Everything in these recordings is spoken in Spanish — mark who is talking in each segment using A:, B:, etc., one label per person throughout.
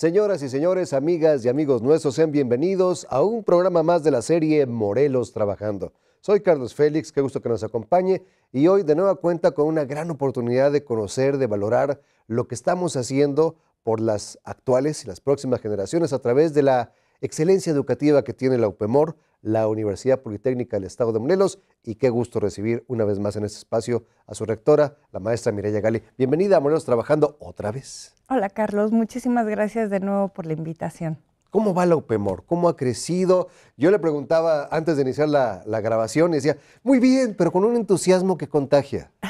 A: Señoras y señores, amigas y amigos nuestros, sean bienvenidos a un programa más de la serie Morelos Trabajando. Soy Carlos Félix, qué gusto que nos acompañe y hoy de nueva cuenta con una gran oportunidad de conocer, de valorar lo que estamos haciendo por las actuales y las próximas generaciones a través de la excelencia educativa que tiene la UPEMOR, la Universidad Politécnica del Estado de Morelos, y qué gusto recibir una vez más en este espacio a su rectora, la maestra Mireya Gali. Bienvenida a Monelos Trabajando otra vez.
B: Hola Carlos, muchísimas gracias de nuevo por la invitación.
A: ¿Cómo va la UPEMOR? ¿Cómo ha crecido? Yo le preguntaba antes de iniciar la, grabación y decía, muy bien, pero con un entusiasmo que contagia.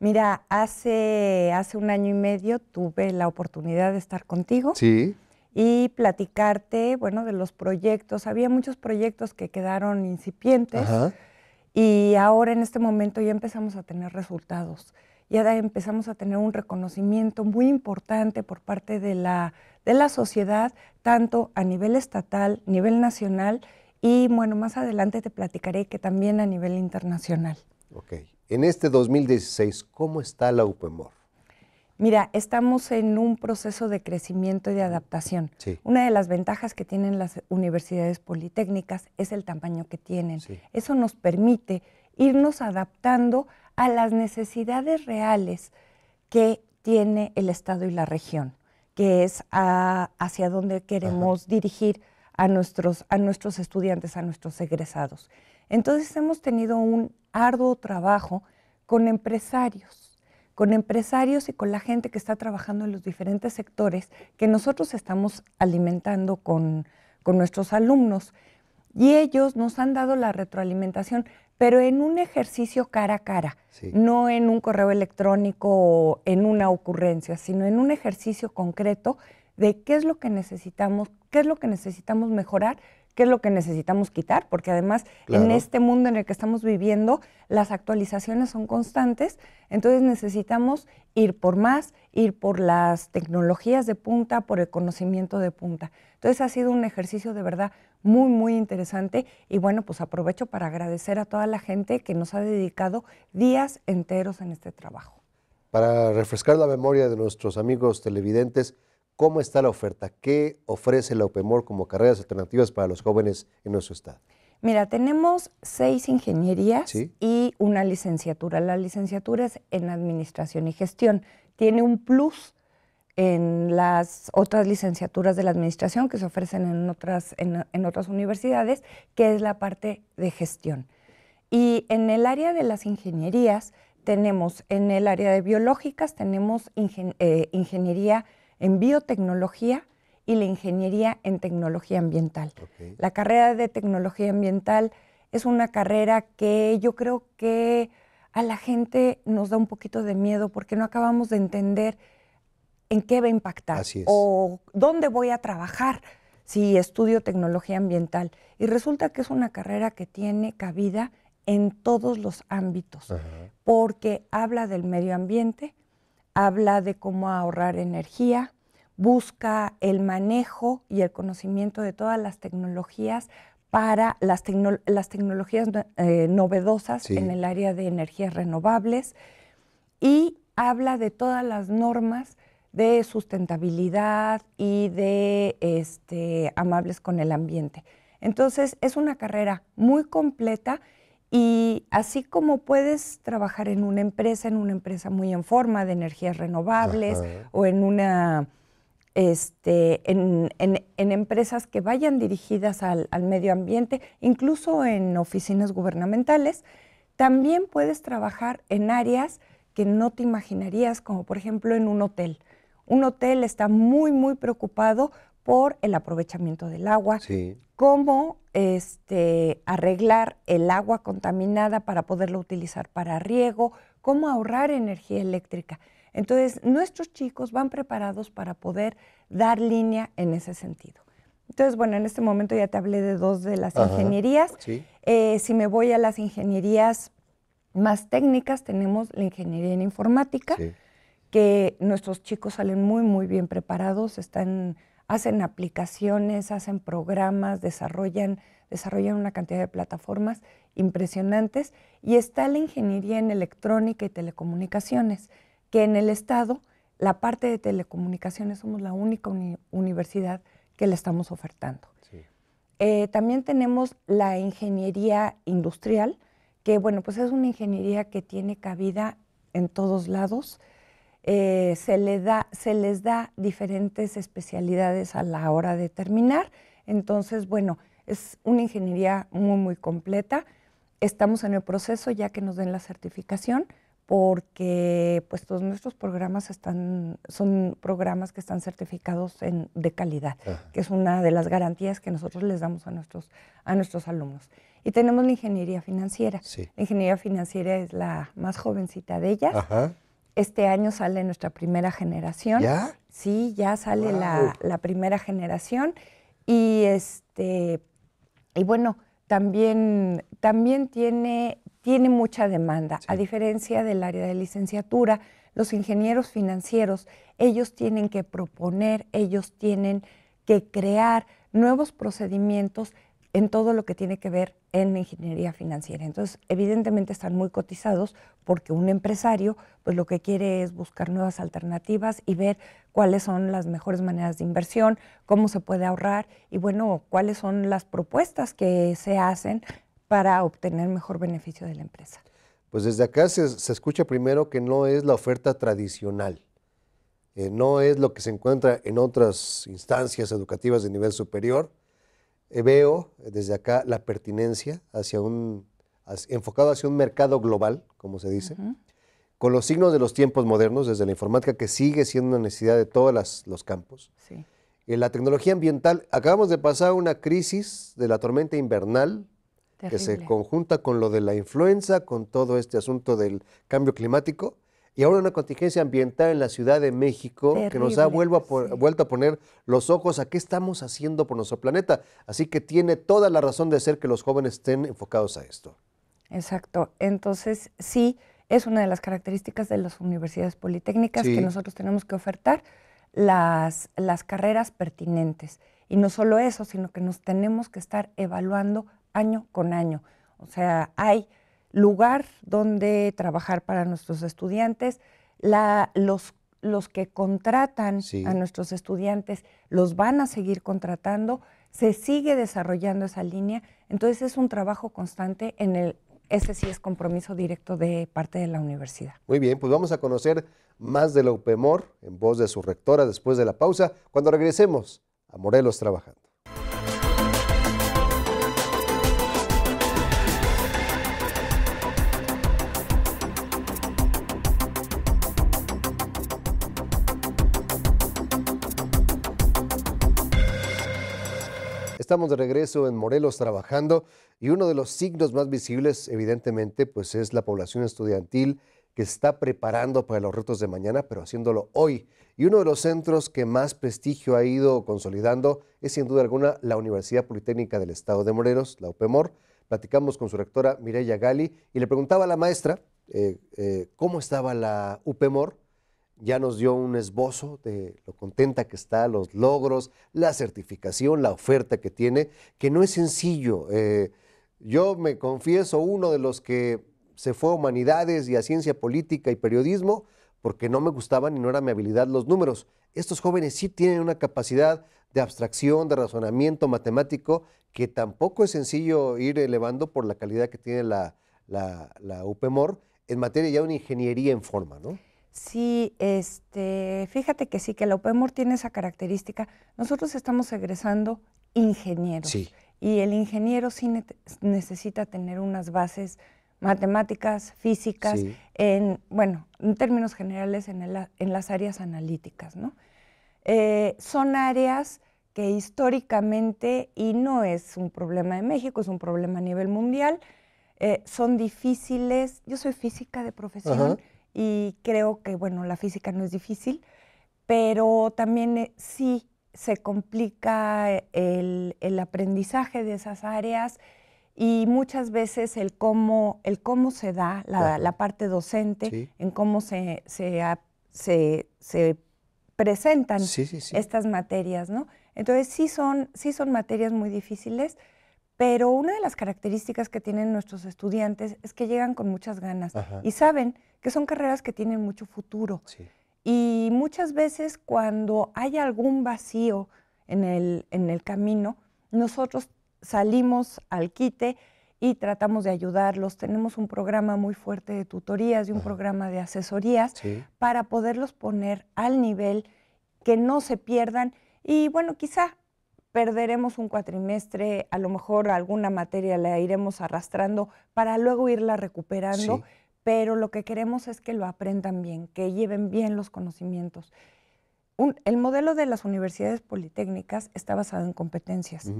B: Mira, hace, hace un año y medio tuve la oportunidad de estar contigo. Sí y platicarte, bueno, de los proyectos. Había muchos proyectos que quedaron incipientes y ahora en este momento ya empezamos a tener resultados. Ya empezamos a tener un reconocimiento muy importante por parte de la, de la sociedad, tanto a nivel estatal, nivel nacional y, bueno, más adelante te platicaré que también a nivel internacional.
A: Ok. En este 2016, ¿cómo está la UPEMOR?
B: Mira, estamos en un proceso de crecimiento y de adaptación. Una de las ventajas que tienen las universidades politécnicas es el tamaño que tienen. Eso nos permite irnos adaptando a las necesidades reales que tiene el Estado y la región, que es hacia dónde queremos dirigir a nuestros, a nuestros estudiantes, a nuestros egresados. Entonces hemos tenido un arduo trabajo con empresarios con empresarios y con la gente que está trabajando en los diferentes sectores que nosotros estamos alimentando con, nuestros alumnos. Y ellos nos han dado la retroalimentación, pero en un ejercicio cara a cara, no en un correo electrónico o en una ocurrencia, sino en un ejercicio concreto de qué es lo que necesitamos, qué es lo que necesitamos mejorar qué es lo que necesitamos quitar, porque además en este mundo en el que estamos viviendo las actualizaciones son constantes, entonces necesitamos ir por más, ir por las tecnologías de punta, por el conocimiento de punta. Entonces ha sido un ejercicio de verdad muy, muy interesante y bueno, pues aprovecho para agradecer a toda la gente que nos ha dedicado días enteros en este trabajo.
A: Para refrescar la memoria de nuestros amigos televidentes, ¿Cómo está la oferta? ¿Qué ofrece la UPEMOR como carreras alternativas para los jóvenes en nuestro estado?
B: Mira, tenemos seis ingenierías y una licenciatura. La licenciatura es en administración y gestión. Tiene un plus en las otras licenciaturas de la administración que se ofrecen en otras, en, otras universidades, que es la parte de gestión. Y en el área de las ingenierías, tenemos en el área de biológicas, tenemos eh, ingeniería en biotecnología y la ingeniería en tecnología ambiental. La carrera de tecnología ambiental es una carrera que yo creo que a la gente nos da un poquito de miedo porque no acabamos de entender en qué va a impactar o dónde voy a trabajar si estudio tecnología ambiental. Y resulta que es una carrera que tiene cabida en todos los ámbitos, porque habla del medio ambiente, habla de cómo ahorrar energía, busca el manejo y el conocimiento de todas las tecnologías para las, tecnologías eh, novedosas en el área de energías renovables y habla de todas las normas de sustentabilidad y de este, amables con el ambiente. Entonces es una carrera muy completa y así como puedes trabajar en una empresa, en una empresa muy en forma de energías renovables o en una este, en, empresas que vayan dirigidas al, al, medio ambiente, incluso en oficinas gubernamentales, también puedes trabajar en áreas que no te imaginarías, como por ejemplo en un hotel. Un hotel está muy, muy preocupado por el aprovechamiento del agua, cómo este, arreglar el agua contaminada para poderlo utilizar para riego, cómo ahorrar energía eléctrica. Entonces, nuestros chicos van preparados para poder dar línea en ese sentido. Entonces, bueno, en este momento ya te hablé de dos de las ingenierías. Eh, si me voy a las ingenierías más técnicas, tenemos la ingeniería en informática, que nuestros chicos salen muy, muy bien preparados, están hacen aplicaciones, hacen programas, desarrollan, desarrollan una cantidad de plataformas impresionantes y está la ingeniería en electrónica y telecomunicaciones, que en el Estado, la parte de telecomunicaciones somos la única universidad que le estamos ofertando. Eh, también tenemos la ingeniería industrial, que bueno, pues es una ingeniería que tiene cabida en todos lados eh, se, les da diferentes especialidades a la hora de terminar. Entonces, bueno, es una ingeniería muy, muy completa. Estamos en el proceso ya que nos den la certificación porque pues todos nuestros programas están, son programas que están certificados en, de calidad, que es una de las garantías que nosotros les damos a nuestros, a nuestros alumnos. Y tenemos la ingeniería financiera. La ingeniería financiera es la más jovencita de ellas. Ajá. Este año sale nuestra primera generación. ¿Ya? Sí, ya sale la, primera generación. Y este y bueno, también, también tiene, tiene mucha demanda. A diferencia del área de licenciatura, los ingenieros financieros, ellos tienen que proponer, ellos tienen que crear nuevos procedimientos en todo lo que tiene que ver en ingeniería financiera. Entonces, evidentemente están muy cotizados porque un empresario, pues lo que quiere es buscar nuevas alternativas y ver cuáles son las mejores maneras de inversión, cómo se puede ahorrar y bueno, cuáles son las propuestas que se hacen para obtener mejor beneficio de la empresa.
A: Pues desde acá se, escucha primero que no es la oferta tradicional. Eh, no es lo que se encuentra en otras instancias educativas de nivel superior, eh, veo desde acá la pertinencia hacia un, enfocado hacia un mercado global, como se dice, con los signos de los tiempos modernos, desde la informática, que sigue siendo una necesidad de todos los campos. En eh, la tecnología ambiental, acabamos de pasar una crisis de la tormenta invernal, que se conjunta con lo de la influenza, con todo este asunto del cambio climático y ahora una contingencia ambiental en la Ciudad de México que nos ha vuelvo a vuelto a poner los ojos a qué estamos haciendo por nuestro planeta. Así que tiene toda la razón de ser que los jóvenes estén enfocados a esto.
B: Exacto. Entonces, sí, es una de las características de las universidades politécnicas que nosotros tenemos que ofertar las, las carreras pertinentes. Y no solo eso, sino que nos tenemos que estar evaluando año con año. O sea, hay lugar donde trabajar para nuestros estudiantes, la, los, los, que contratan a nuestros estudiantes los van a seguir contratando, se sigue desarrollando esa línea, entonces es un trabajo constante en el... Ese sí es compromiso directo de parte de la universidad.
A: Muy bien, pues vamos a conocer más de la UPEMOR en voz de su rectora después de la pausa, cuando regresemos a Morelos Trabajando. Estamos de regreso en Morelos trabajando y uno de los signos más visibles, evidentemente, pues es la población estudiantil que está preparando para los retos de mañana, pero haciéndolo hoy. Y uno de los centros que más prestigio ha ido consolidando es sin duda alguna la Universidad Politécnica del Estado de Morelos, la UPEMOR. Platicamos con su rectora Mireya Gali y le preguntaba a la maestra eh, eh, cómo estaba la UPEMOR ya nos dio un esbozo de lo contenta que está, los logros, la certificación, la oferta que tiene, que no es sencillo. Eh, yo me confieso uno de los que se fue a humanidades y a ciencia política y periodismo porque no me gustaban y no era mi habilidad los números. Estos jóvenes sí tienen una capacidad de abstracción, de razonamiento matemático, que tampoco es sencillo ir elevando por la calidad que tiene la, UPMOR e en materia ya de una ingeniería en forma, ¿no?
B: Sí, este, fíjate que sí, que la UPEMOR tiene esa característica. Nosotros estamos egresando ingenieros.
A: Y
B: el ingeniero sí necesita tener unas bases matemáticas, físicas, en, bueno, en términos generales, en, en las áreas analíticas, ¿no? Eh, son áreas que históricamente, y no es un problema de México, es un problema a nivel mundial, eh, son difíciles. Yo soy física de profesión y creo que, bueno, la física no es difícil, pero también eh, sí se complica eh, el, aprendizaje de esas áreas y muchas veces el cómo, se da la, parte docente, en cómo se, presentan estas materias, ¿no? Entonces sí son materias muy difíciles, pero una de las características que tienen nuestros estudiantes es que llegan con muchas ganas y saben que son carreras que tienen mucho futuro. Y muchas veces cuando hay algún vacío en el, en el camino, nosotros salimos al quite y tratamos de ayudarlos. Tenemos un programa muy fuerte de tutorías y un programa de asesorías para poderlos poner al nivel, que no se pierdan. Y bueno, quizá perderemos un cuatrimestre, a lo mejor alguna materia la iremos arrastrando para luego irla recuperando, pero lo que queremos es que lo aprendan bien, que lleven bien los conocimientos. el modelo de las universidades politécnicas está basado en competencias.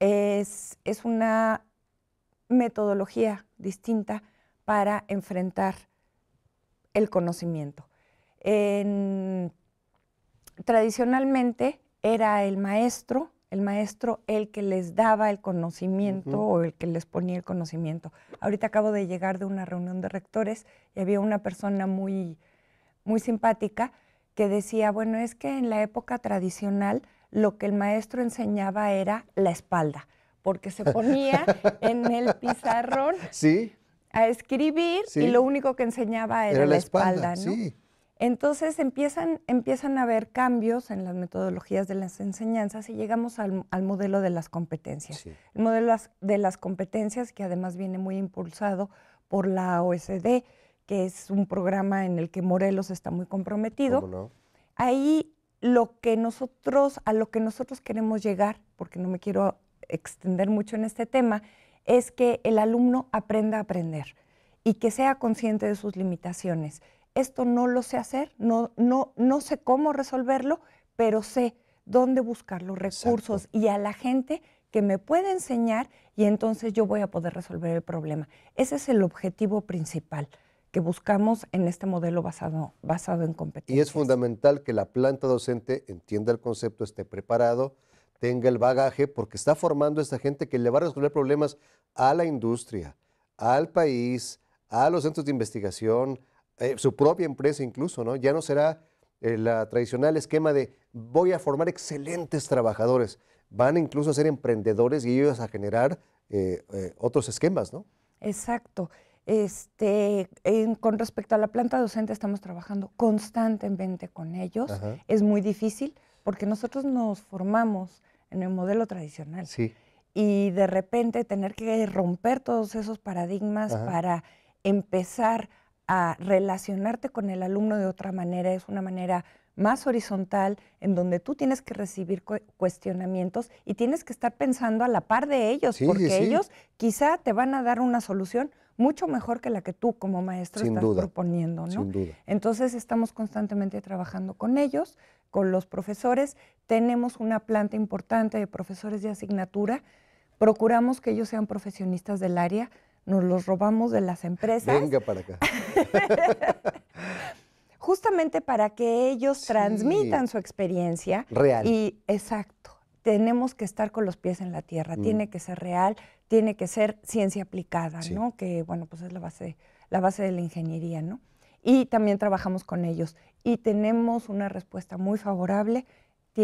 B: es, es una metodología distinta para enfrentar el conocimiento. tradicionalmente, era el maestro, el maestro el que les daba el conocimiento o el que les ponía el conocimiento. Ahorita acabo de llegar de una reunión de rectores y había una persona muy, muy simpática que decía, bueno, es que en la época tradicional lo que el maestro enseñaba era la espalda, porque se ponía en el pizarrón ¿Sí? a escribir y lo único que enseñaba era, la, espalda, ¿no? Entonces empiezan, a haber cambios en las metodologías de las enseñanzas y llegamos al, modelo de las competencias. El modelo de las competencias que además viene muy impulsado por la OSD, que es un programa en el que Morelos está muy comprometido. Ahí lo que nosotros, a lo que nosotros queremos llegar, porque no me quiero extender mucho en este tema, es que el alumno aprenda a aprender y que sea consciente de sus limitaciones esto no lo sé hacer, no, sé cómo resolverlo, pero sé dónde buscar los recursos y a la gente que me puede enseñar y entonces yo voy a poder resolver el problema. Ese es el objetivo principal que buscamos en este modelo basado, basado en competencia
A: Y es fundamental que la planta docente entienda el concepto, esté preparado, tenga el bagaje, porque está formando a esta gente que le va a resolver problemas a la industria, al país, a los centros de investigación, eh, su propia empresa incluso, ¿no? Ya no será el eh, tradicional esquema de voy a formar excelentes trabajadores, van incluso a ser emprendedores y ellos a generar eh, otros esquemas, ¿no?
B: Exacto. Este, con respecto a la planta docente, estamos trabajando constantemente con ellos. Es muy difícil porque nosotros nos formamos en el modelo tradicional. Sí. Y de repente tener que romper todos esos paradigmas para empezar a relacionarte con el alumno de otra manera, es una manera más horizontal, en donde tú tienes que recibir cuestionamientos y tienes que estar pensando a la par de ellos, porque ellos quizá te van a dar una solución mucho mejor que la que tú como maestro estás proponiendo, Entonces estamos constantemente trabajando con ellos, con los profesores, tenemos una planta importante de profesores de asignatura, procuramos que ellos sean profesionistas del área, nos los robamos de las empresas. Venga para acá. Justamente para que ellos transmitan su experiencia. Real. Y exacto. Tenemos que estar con los pies en la tierra. Mm. Tiene que ser real, tiene que ser ciencia aplicada, ¿no? Que bueno, pues es la base, la base de la ingeniería, ¿no? Y también trabajamos con ellos. Y tenemos una respuesta muy favorable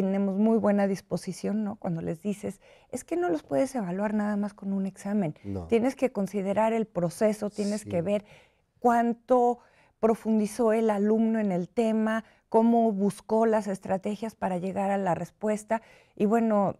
B: tenemos muy buena disposición, ¿no? Cuando les dices, es que no los puedes evaluar nada más con un examen. Tienes que considerar el proceso, tienes que ver cuánto profundizó el alumno en el tema, cómo buscó las estrategias para llegar a la respuesta. Y bueno,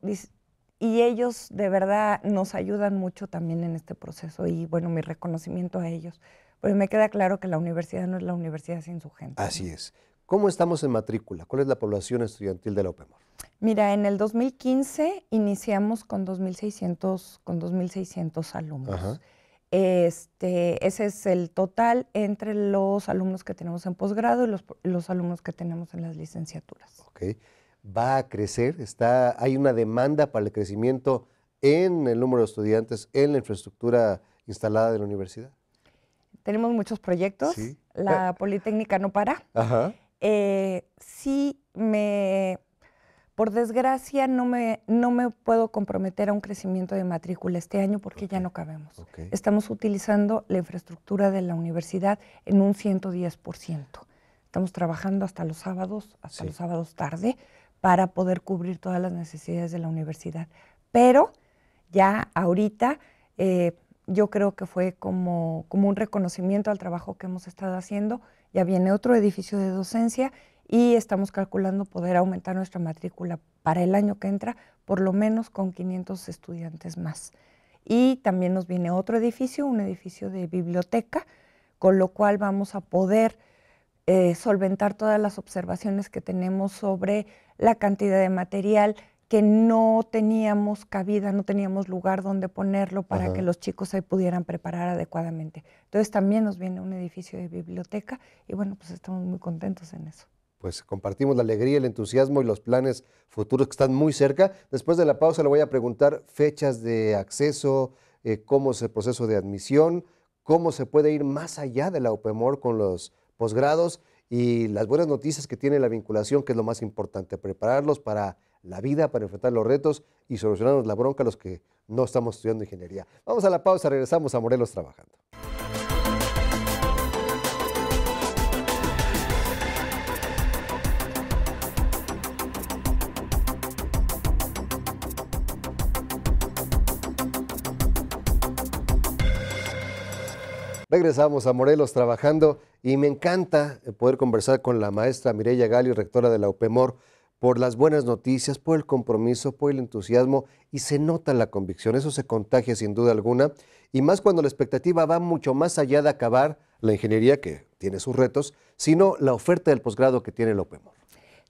B: y ellos de verdad nos ayudan mucho también en este proceso y bueno, mi reconocimiento a ellos. Porque me queda claro que la universidad no es la universidad sin su gente.
A: Así es. ¿Cómo estamos en matrícula? ¿Cuál es la población estudiantil de la UPEMOR?
B: Mira, en el 2015 iniciamos con 2.600 alumnos. Este, ese es el total entre los alumnos que tenemos en posgrado y los, alumnos que tenemos en las licenciaturas.
A: Ok. ¿Va a crecer? Está, ¿Hay una demanda para el crecimiento en el número de estudiantes, en la infraestructura instalada de la universidad?
B: Tenemos muchos proyectos. La Politécnica no para. Ajá. Eh, sí me, por desgracia, no me, no me puedo comprometer a un crecimiento de matrícula este año porque ya no cabemos. Estamos utilizando la infraestructura de la universidad en un 110%. Estamos trabajando hasta los sábados, hasta los sábados tarde, para poder cubrir todas las necesidades de la universidad. Pero ya ahorita... Eh, yo creo que fue como, como un reconocimiento al trabajo que hemos estado haciendo ya viene otro edificio de docencia y estamos calculando poder aumentar nuestra matrícula para el año que entra por lo menos con 500 estudiantes más. Y también nos viene otro edificio, un edificio de biblioteca, con lo cual vamos a poder eh, solventar todas las observaciones que tenemos sobre la cantidad de material, que no teníamos cabida, no teníamos lugar donde ponerlo para que los chicos ahí pudieran preparar adecuadamente. Entonces también nos viene un edificio de biblioteca y bueno, pues estamos muy contentos en eso.
A: Pues compartimos la alegría, el entusiasmo y los planes futuros que están muy cerca. Después de la pausa le voy a preguntar fechas de acceso, eh, cómo es el proceso de admisión, cómo se puede ir más allá de la UPEMOR con los posgrados y las buenas noticias que tiene la vinculación, que es lo más importante, prepararlos para la vida para enfrentar los retos y solucionarnos la bronca a los que no estamos estudiando ingeniería. Vamos a la pausa, regresamos a Morelos trabajando. Regresamos a Morelos trabajando y me encanta poder conversar con la maestra Mireya Gali, rectora de la UPEMOR, por las buenas noticias, por el compromiso, por el entusiasmo y se nota la convicción. Eso se contagia sin duda alguna y más cuando la expectativa va mucho más allá de acabar la ingeniería que tiene sus retos, sino la oferta del posgrado que tiene el OPEMOR.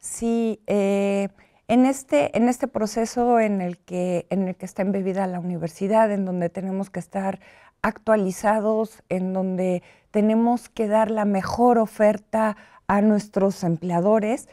A: Sí,
B: eh, este, en, este, proceso en el, que, en el que está embebida la universidad, en donde tenemos que estar actualizados, en donde tenemos que dar la mejor oferta a nuestros empleadores,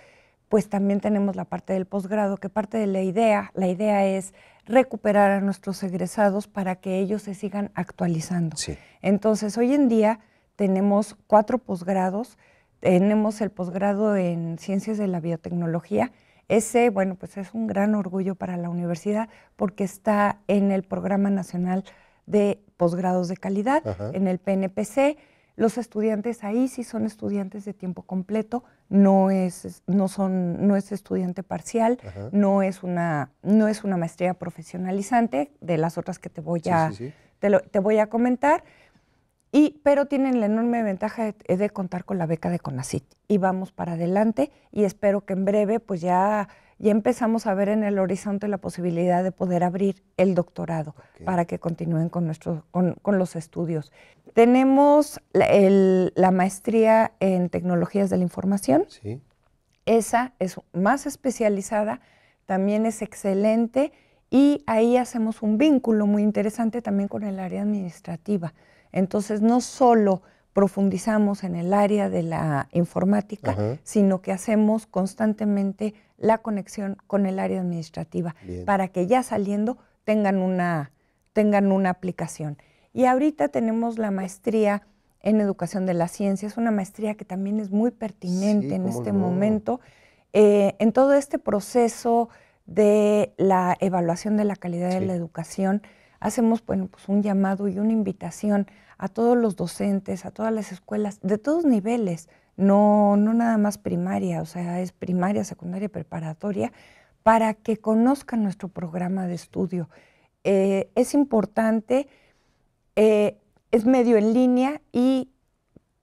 B: pues también tenemos la parte del posgrado, que parte de la idea, la idea es recuperar a nuestros egresados para que ellos se sigan actualizando. Entonces, hoy en día tenemos cuatro posgrados, tenemos el posgrado en Ciencias de la Biotecnología, ese, bueno, pues es un gran orgullo para la universidad porque está en el Programa Nacional de Posgrados de Calidad, en el PNPC, los estudiantes ahí sí son estudiantes de tiempo completo, no es, no son, no es estudiante parcial, no es, una, no es una maestría profesionalizante de las otras que te voy a, Te, voy a comentar. Y, pero tienen la enorme ventaja de, de, contar con la beca de CONACIT. Y vamos para adelante y espero que en breve pues ya y empezamos a ver en el horizonte la posibilidad de poder abrir el doctorado para que continúen con, con, los estudios. Tenemos la, maestría en tecnologías de la información. Esa es más especializada, también es excelente y ahí hacemos un vínculo muy interesante también con el área administrativa. Entonces, no solo profundizamos en el área de la informática, sino que hacemos constantemente la conexión con el área administrativa para que ya saliendo tengan una, tengan una aplicación. Y ahorita tenemos la maestría en educación de la ciencia, es una maestría que también es muy pertinente en este momento, eh, en todo este proceso de la evaluación de la calidad de la educación. Hacemos bueno, pues un llamado y una invitación a todos los docentes, a todas las escuelas, de todos niveles, no, nada más primaria, o sea, es primaria, secundaria, preparatoria, para que conozcan nuestro programa de estudio. Eh, es importante, eh, es medio en línea y,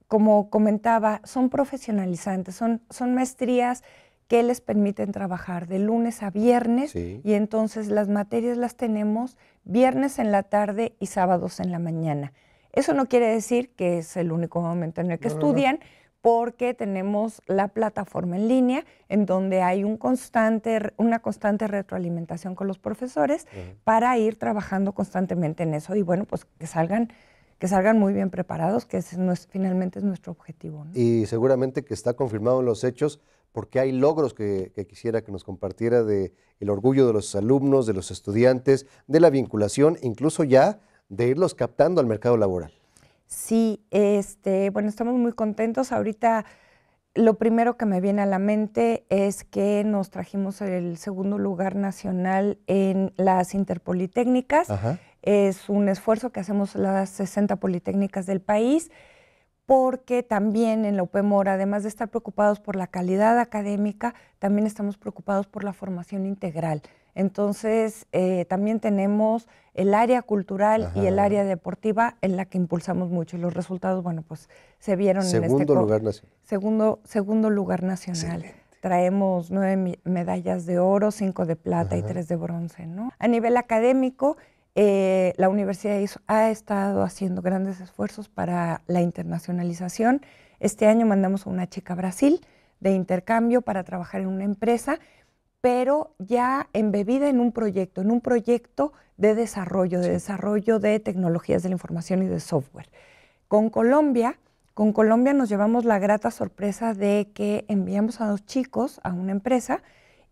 B: como comentaba, son profesionalizantes, son, maestrías que les permiten trabajar de lunes a viernes y entonces las materias las tenemos viernes en la tarde y sábados en la mañana. Eso no quiere decir que es el único momento en el que estudian porque tenemos la plataforma en línea en donde hay un constante, una constante retroalimentación con los profesores para ir trabajando constantemente en eso y bueno, pues que salgan que salgan muy bien preparados, que es finalmente es nuestro objetivo.
A: Y seguramente que está confirmado en los hechos, porque hay logros que, que, quisiera que nos compartiera de el orgullo de los alumnos, de los estudiantes, de la vinculación, incluso ya de irlos captando al mercado laboral.
B: Sí, este, bueno, estamos muy contentos. Ahorita lo primero que me viene a la mente es que nos trajimos el segundo lugar nacional en las interpolitécnicas. Es un esfuerzo que hacemos las 60 politécnicas del país porque también en la UPEMOR, además de estar preocupados por la calidad académica, también estamos preocupados por la formación integral. Entonces, eh, también tenemos el área cultural y el área deportiva en la que impulsamos mucho. Y los resultados, bueno, pues se vieron en este lugar nacional. Segundo, segundo lugar nacional. Traemos nueve medallas de oro, cinco de plata y tres de bronce, ¿no? A nivel académico, eh, la universidad ha estado haciendo grandes esfuerzos para la internacionalización. Este año mandamos a una chica a Brasil de intercambio para trabajar en una empresa pero ya embebida en un proyecto, en un proyecto de desarrollo, de desarrollo de tecnologías de la información y de software. Con Colombia, con Colombia nos llevamos la grata sorpresa de que enviamos a dos chicos a una empresa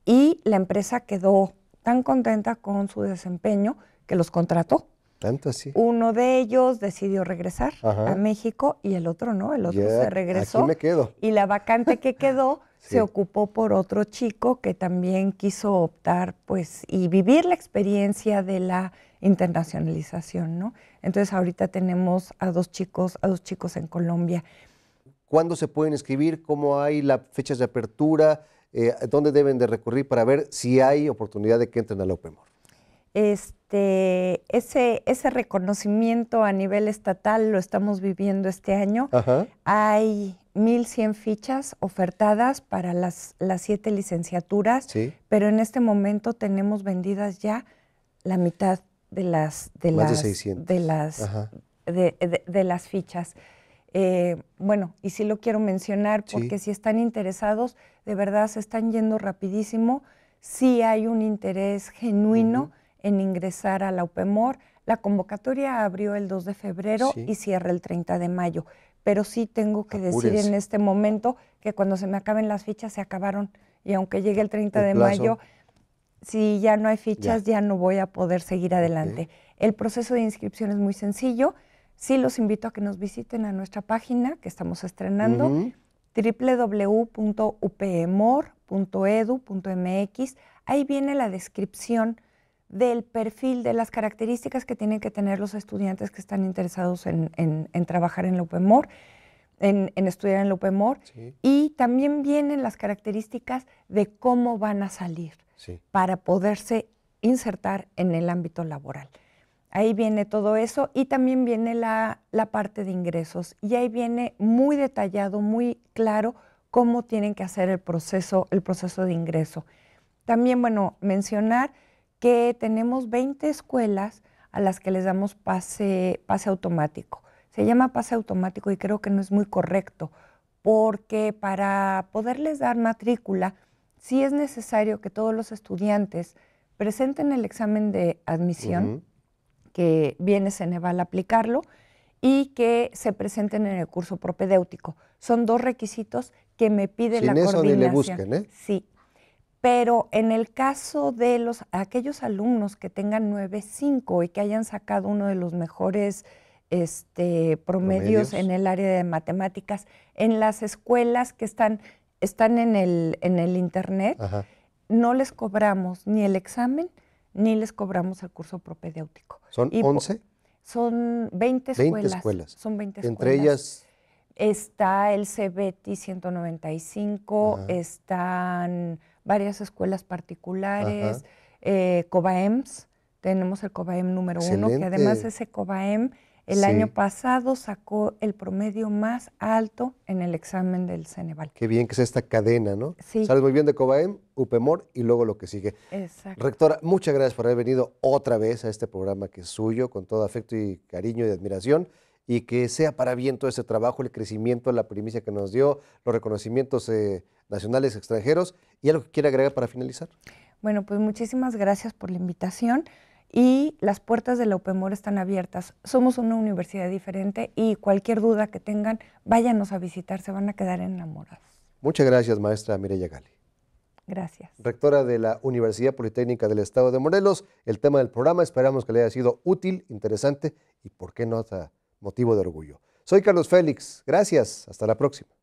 B: y la empresa quedó tan contenta con su desempeño que los contrató. Tanto así. Uno de ellos decidió regresar a México y el otro no, el otro se regresó. me Y la vacante que quedó se ocupó por otro chico que también quiso optar pues y vivir la experiencia de la internacionalización, ¿no? Entonces ahorita tenemos a dos chicos, a dos chicos en Colombia.
A: ¿Cuándo se pueden escribir? ¿Cómo hay las fechas de apertura? Eh, ¿Dónde deben de recurrir para ver si hay oportunidad de que entren al Open
B: Este, ese, ese reconocimiento a nivel estatal lo estamos viviendo este año. Hay 1.100 fichas ofertadas para las, las siete licenciaturas, pero en este momento tenemos vendidas ya la mitad de las, de las, de las, de, las fichas. Eh, bueno, y sí lo quiero mencionar porque si están interesados, de verdad se están yendo rapidísimo. Sí hay un interés genuino en ingresar a la UPEMOR. La convocatoria abrió el 2 de febrero y cierra el 30 de mayo pero sí tengo que decir en este momento que cuando se me acaben las fichas se acabaron y aunque llegue el 30 de mayo, si ya no hay fichas ya, no voy a poder seguir adelante. El proceso de inscripción es muy sencillo, sí los invito a que nos visiten a nuestra página que estamos estrenando, www.upemor.edu.mx, ahí viene la descripción del perfil, de las características que tienen que tener los estudiantes que están interesados en, trabajar en la UPEMOR, en, estudiar en la UPEMOR, y también vienen las características de cómo van a salir para poderse insertar en el ámbito laboral. Ahí viene todo eso y también viene la, parte de ingresos y ahí viene muy detallado, muy claro cómo tienen que hacer el proceso, el proceso de ingreso. También, bueno, mencionar que tenemos 20 escuelas a las que les damos pase, pase automático. Se llama pase automático y creo que no es muy correcto, porque para poderles dar matrícula, sí es necesario que todos los estudiantes presenten el examen de admisión, que viene Ceneval a aplicarlo, y que se presenten en el curso propedéutico. Son dos requisitos que me pide la eso coordinación. le busquen, ¿eh? Sí, pero en el caso de los, aquellos alumnos que tengan 9.5 y que hayan sacado uno de los mejores este, promedios, en el área de matemáticas, en las escuelas que están, están en, el, Internet, no les cobramos ni el examen ni les cobramos el curso propedéutico. ¿Son 11? Son 20 escuelas. Son 20 escuelas. Entre ellas está el CBT 195, están varias escuelas particulares, eh, COBAEMS, tenemos el COBAEM número uno, que además ese COBAEM el año pasado sacó el promedio más alto en el examen del Ceneval.
A: Qué bien que sea esta cadena, ¿no? Sí. Sabes muy bien de Cobaem, UPEMOR y luego lo que sigue. Exacto. Rectora, muchas gracias por haber venido otra vez a este programa que es suyo, con todo afecto y cariño y admiración y que sea para bien todo ese trabajo, el crecimiento, la primicia que nos dio, los reconocimientos eh, nacionales, extranjeros y algo que quiera agregar para finalizar.
B: Bueno, pues muchísimas gracias por la invitación y las puertas de la UPEMOR están abiertas. Somos una universidad diferente y cualquier duda que tengan, váyanos a visitar, se van a quedar enamorados.
A: Muchas gracias, maestra Mireya Gali. Gracias. Rectora de la Universidad Politécnica del Estado de Morelos, el tema del programa esperamos que le haya sido útil, interesante y, ¿por qué no?, hasta motivo de orgullo. Soy Carlos Félix, gracias, hasta la próxima.